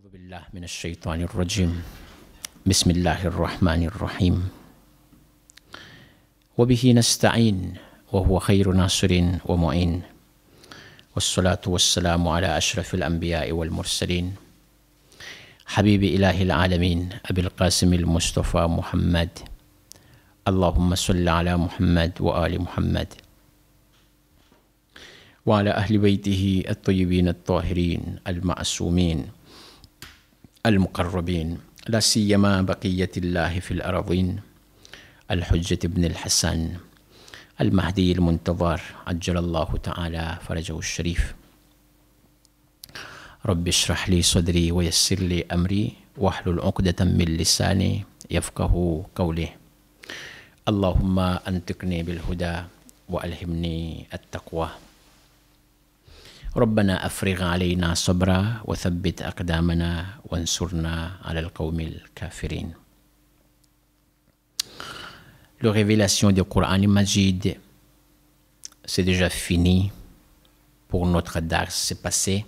أعوذ بالله من الشيطان الرجيم بسم الله الرحمن الرحيم وبه نستعين وهو خير ناصر ومعين والصلاة والسلام على أشرف الأنبياء والمرسلين حبيب إله العالمين أبي القاسم المصطفى محمد اللهم صل على محمد وآل محمد وعلى أهل بيته الطيبين الطاهرين المعصومين المقربين لا سيما بقية الله في الأراضين الحجة بن الحسن المهدي المنتظر عجل الله تعالى فرجه الشريف رب اشرح لي صدري ويسر لي أمري واحلل عقدة من لساني يفقه قولي اللهم أنتقني بالهدى وألهمني التقوى Le révélation du Coran Majid, c'est déjà fini pour notre Dars, c'est passé.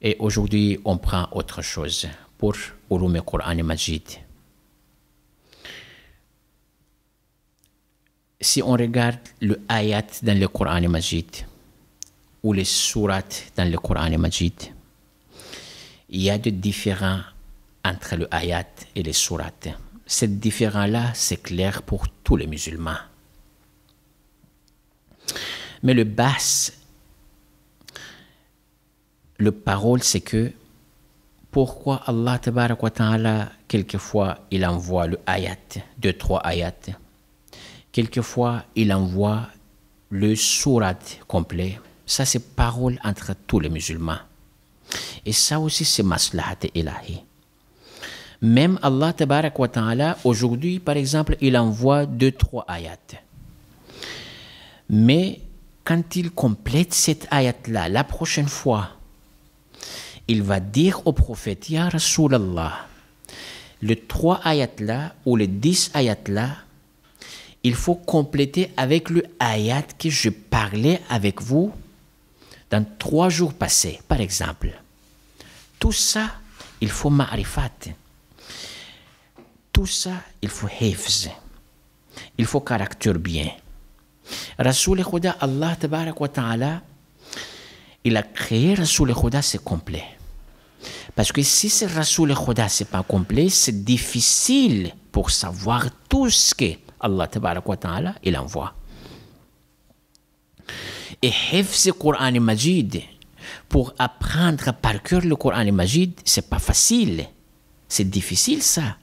Et aujourd'hui, on prend autre chose pour Ulum Coran Majid. Si on regarde le ayat dans le Coran Majid, ou les sourates dans le Coran et Majid, il y a des différences entre le ayat et les sourates. Cette différence-là, c'est clair pour tous les musulmans. Mais le bas, le parole, c'est que pourquoi Allah, ta'ala, quelquefois, il envoie le ayat, deux, trois ayats. Quelquefois, il envoie le surat complet. Ça, c'est parole entre tous les musulmans. Et ça aussi, c'est maslahat ilahi. Même Allah wa aujourd'hui, par exemple, il envoie deux, trois ayats. Mais quand il complète cette ayat-là, la prochaine fois, il va dire au prophète, Ya Rasulallah, les trois ayats-là ou les dix ayats-là, il faut compléter avec le ayat que je parlais avec vous dans trois jours passés, par exemple. Tout ça, il faut ma'rifat. Tout ça, il faut hefz, Il faut caractère bien. Rasoul Khuda, Allah ta'ala, il a créé Rasoul Khuda, c'est complet. Parce que si ce Rasoul Khuda, c'est pas complet, c'est difficile pour savoir tout ce que Allah wa ta'ala, il envoie et hifz le Coran Majid. Pour apprendre par cœur le Coran Majid, c'est pas facile. C'est difficile ça.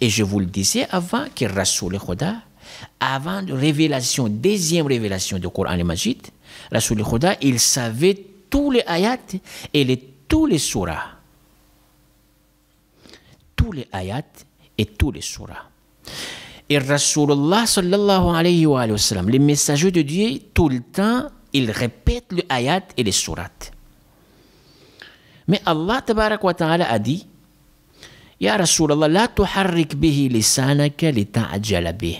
Et je vous le disais avant que Rasoul Khoda, avant la révélation, deuxième révélation du Coran Majid, Rasoul Khoda, il savait tous les ayats et les, tous les surahs. Tous les ayats et tous les surahs. Et Rasulullah sallallahu alayhi wa, les messagers de Dieu, tout le temps, il répète le ayat et les sourates. Mais Allah tabarak wa ta'ala a dit Ya Rasulallah, la tuharrik bihi lisanaka li ta'ajala bih.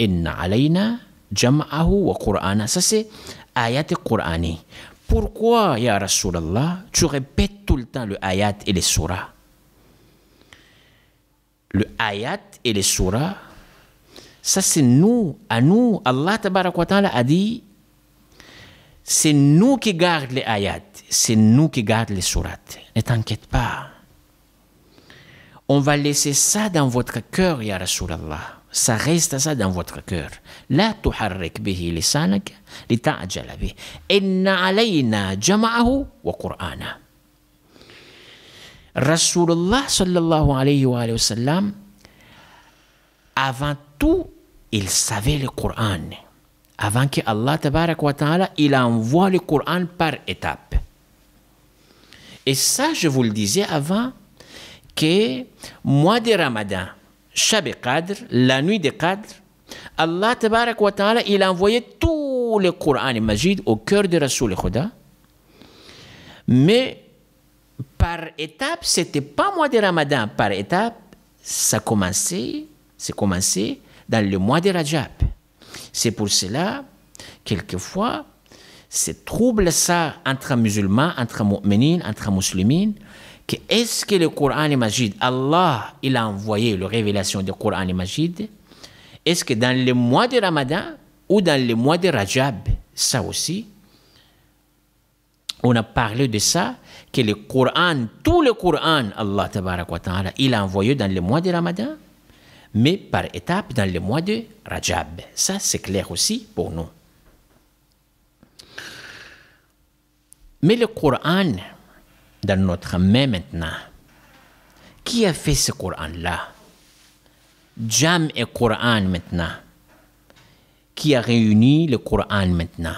Inna alayna jam'ahu wa qur'ana. Ça c'est ayat qur'ani. Pourquoi, Ya Rasulallah, tu répètes tout le temps le ayat et les sourates Le ayat et les sourates Ça, c'est nous, à nous. Allah ta'ala a dit c'est nous qui gardons les ayats, c'est nous qui gardons les sourates. Ne t'inquiète pas. On va laisser ça dans votre cœur, Ya Rasulallah. Ça reste ça dans votre cœur. La tuharrik bihi lisanak li ta'ajala bihi. Inna alayna jama'ahu wa qur'ana. Rasulallah sallallahu alayhi wa sallam, avant tout, il savait le Coran. Avant que Allah il envoie le Coran par étapes. Et ça, je vous le disais avant, que mois de Ramadan, Shab e la nuit de Qadr, Allah il a envoyé tout le Coran et Majid au cœur de Rasoul Khuda. Mais par étapes, c'était pas mois de Ramadan, par étapes, ça commençait, c'est commencé dans le mois de Rajab. C'est pour cela, quelquefois, ce trouble ça entre musulmans, entre mu'minines, entre musulmines, que est-ce que le Coran et Majid, Allah, il a envoyé la révélation du Coran et Majid, est-ce que dans le mois de Ramadan ou dans le mois de Rajab, ça aussi, on a parlé de ça, que le Coran, tout le Coran, Allah, il a envoyé dans le mois de Ramadan mais par étapes dans le mois de Rajab. Ça, c'est clair aussi pour nous. Mais le Coran, dans notre main maintenant, qui a fait ce Coran-là Jam et Coran maintenant. Qui a réuni le Coran maintenant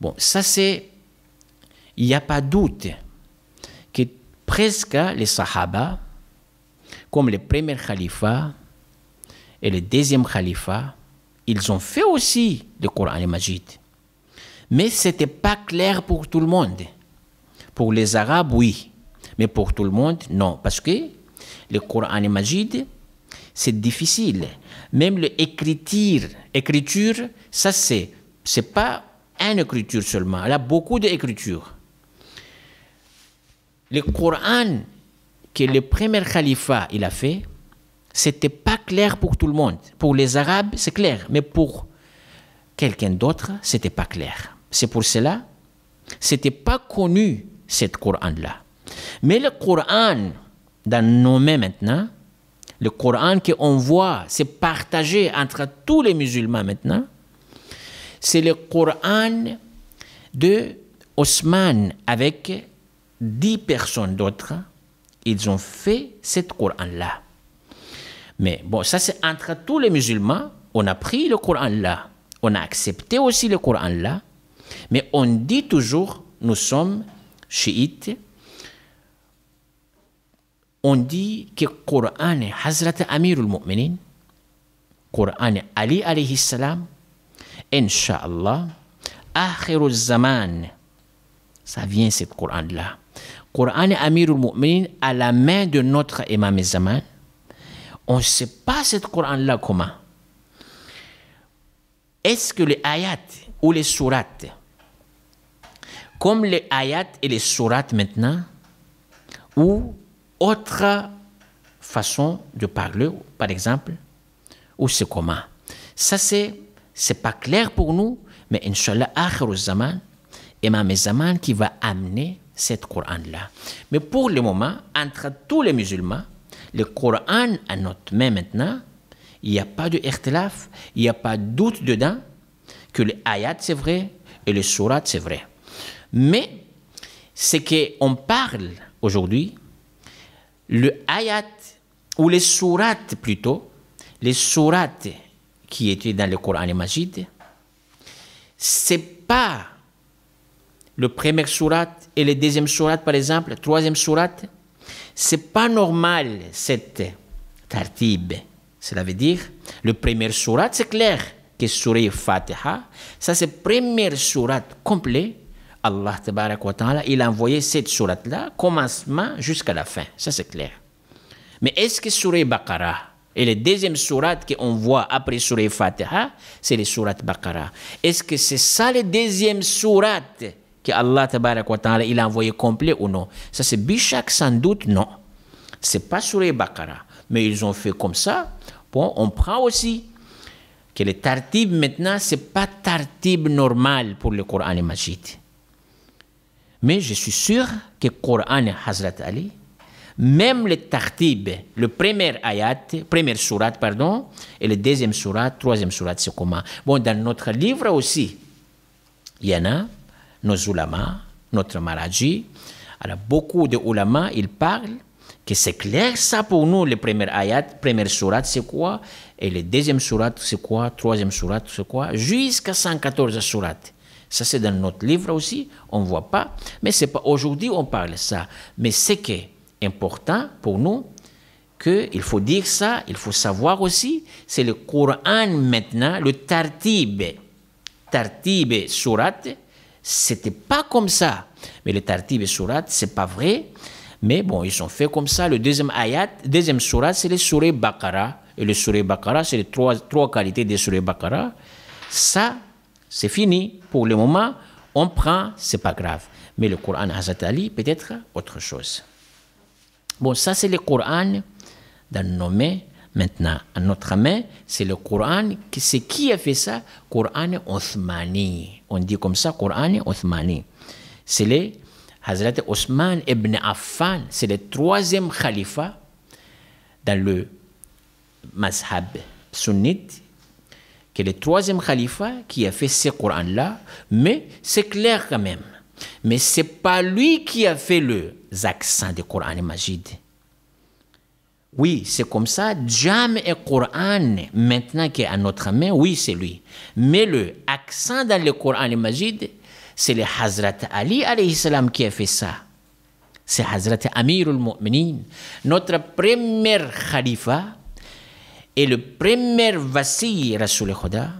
Bon, ça c'est... Il n'y a pas doute que presque les Sahaba, comme le premier califat et le deuxième khalifa, ils ont fait aussi le Coran et Majid. Mais ce n'était pas clair pour tout le monde. Pour les Arabes, oui. Mais pour tout le monde, non. Parce que le Coran et Majid, c'est difficile. Même l'écriture, écriture, ça c'est, c'est pas une écriture seulement. Elle a beaucoup d'écritures. Le Coran que le premier califat, il a fait, c'était pas clair pour tout le monde. Pour les Arabes, c'est clair, mais pour quelqu'un d'autre, c'était pas clair. C'est pour cela, c'était pas connu, cette Coran-là. Mais le Coran, dans nos mains maintenant, le Coran on voit, c'est partagé entre tous les musulmans maintenant, c'est le Coran de Osman avec dix personnes d'autres ils ont fait cette Coran-là. Mais bon, ça c'est entre tous les musulmans, on a pris le Coran-là, on a accepté aussi le Coran-là, mais on dit toujours, nous sommes chiites, on dit que Coran est Hazrat Amirul Mu'minin, Coran Ali alayhi salam, Inch'Allah, آخر الزمان ça vient, ce Coran-là. Coran Amirul Mu'minin à la main de notre Imam Zaman. On ne sait pas ce Coran-là comment. Est-ce que les ayats ou les sourates, comme les ayats et les sourates maintenant, ou autre façon de parler, par exemple, ou c'est comment Ça, c'est, c'est pas clair pour nous, mais inshallah Akhir zaman, Imam Zaman qui va amener cette Coran-là. Mais pour le moment, entre tous les musulmans, le Coran à notre main maintenant, il n'y a pas de ertelaf, il n'y a pas de doute dedans que les ayats c'est vrai et les surat c'est vrai. Mais ce qu'on parle aujourd'hui, le ayat ou les surat plutôt, les surat qui étaient dans le Coran et ce c'est pas le premier surat et le deuxième surat, par exemple, le troisième surat, c'est pas normal, cette tartib. Cela veut dire, le premier surat, c'est clair que surat Fatiha, ça c'est le premier surat complet. Allah il a envoyé cette surat-là, commencement jusqu'à la fin. Ça c'est clair. Mais est-ce que surat Baqarah et le deuxième surat qu'on voit après surat Fatiha, c'est le surat Baqarah. Est-ce que c'est ça le deuxième surat que Allah il a envoyé complet ou non. Ça, c'est Bishak, sans doute, non. C'est pas sur les Bakara. Mais ils ont fait comme ça. Bon, on prend aussi que les Tartib, maintenant, c'est pas tartib normal pour le Coran et Majid. Mais je suis sûr que Coran et Hazrat Ali, même le tartib, le premier ayat, première surat, pardon, et le deuxième surat troisième surat, c'est comment Bon, dans notre livre aussi, il y en a nos ulamas, notre Maraji, Alors beaucoup de ulamas, ils parlent que c'est clair ça pour nous, les premières ayat, première surat, c'est quoi, et le deuxième surat, c'est quoi, troisième surat, c'est quoi, jusqu'à 114 sourates. Ça c'est dans notre livre aussi, on ne voit pas, mais c'est pas aujourd'hui on parle ça. Mais c'est est important pour nous, qu'il faut dire ça, il faut savoir aussi, c'est le Coran maintenant, le Tartib, Tartib surat, c'était pas comme ça. Mais les tartib et surat, c'est pas vrai. Mais bon, ils sont faits comme ça. Le deuxième ayat, deuxième surat, c'est le surat Bakara. Et le surat Bakara, c'est les trois, trois qualités des surat Bakara. Ça, c'est fini. Pour le moment, on prend, c'est pas grave. Mais le Coran Hazrat Ali, peut-être autre chose. Bon, ça, c'est le Coran d'un nommé Maintenant, à notre main, c'est le Coran. C'est qui a fait ça Coran Othmani. On dit comme ça, Coran Othmani. C'est le Hazrat Osman ibn Affan. C'est le troisième khalifa dans le mazhab sunnite. est le troisième khalifa qui a fait ce Coran-là. Mais c'est clair quand même. Mais c'est pas lui qui a fait le accent du Coran Majid oui, c'est comme ça. Jam et Coran, maintenant qui est à notre main, oui, c'est lui. Mais le accent dans le Coran et Majid, c'est le Hazrat Ali salam qui a fait ça. C'est Hazrat Amir al notre premier khalifa et le premier vassir Rasul Khoda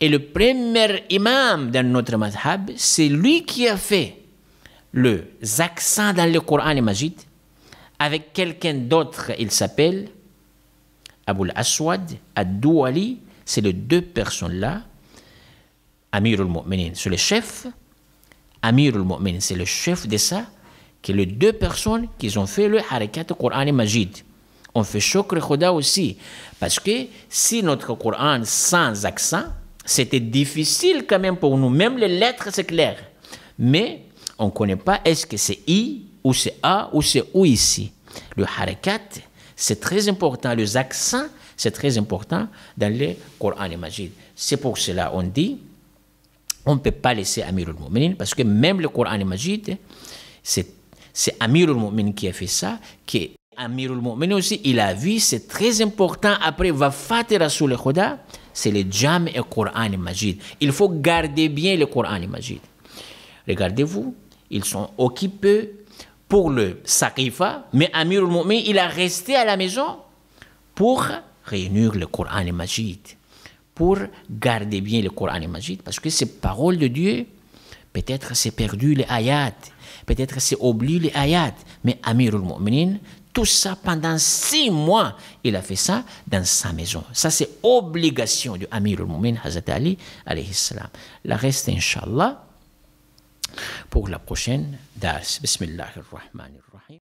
et le premier imam dans notre madhab, c'est lui qui a fait le accent dans le Coran et Majid avec quelqu'un d'autre, il s'appelle Aboul Aswad, Adou Ali. c'est les deux personnes-là. Amirul al c'est le chef. Amirul al c'est le chef de ça, que les deux personnes qui ont fait le harakat Coran et Majid. On fait Shokr Khoda aussi, parce que si notre Coran sans accent, c'était difficile quand même pour nous, même les lettres, c'est clair. Mais on ne connaît pas, est-ce que c'est I ou c'est A, ou c'est O ici. Le harakat, c'est très important. Les accents, c'est très important dans le Coran imajid. Majid. C'est pour cela on dit, on ne peut pas laisser Amirul al parce que même le Coran imajid, Majid, c'est, Amirul Amir qui a fait ça, qui est Amir aussi, il a vu, c'est très important, après Wafat et Rasul Khoda, c'est le Jam et le Coran Majid. Il faut garder bien le Coran imajid. Majid. Regardez-vous, ils sont occupés pour le saqifa, mais Amirul Moumin, il a resté à la maison pour réunir le Coran et Majid, pour garder bien le Coran et Majid, parce que ces paroles de Dieu, peut-être c'est perdu les ayats, peut-être c'est oublié les ayats, mais Amirul Moumin, tout ça pendant six mois, il a fait ça dans sa maison. Ça, c'est obligation de Amir al Hazrat Ali, alayhi salam. La reste, inshallah pour la prochaine DAS. Bismillahir Rahmanir Rahim.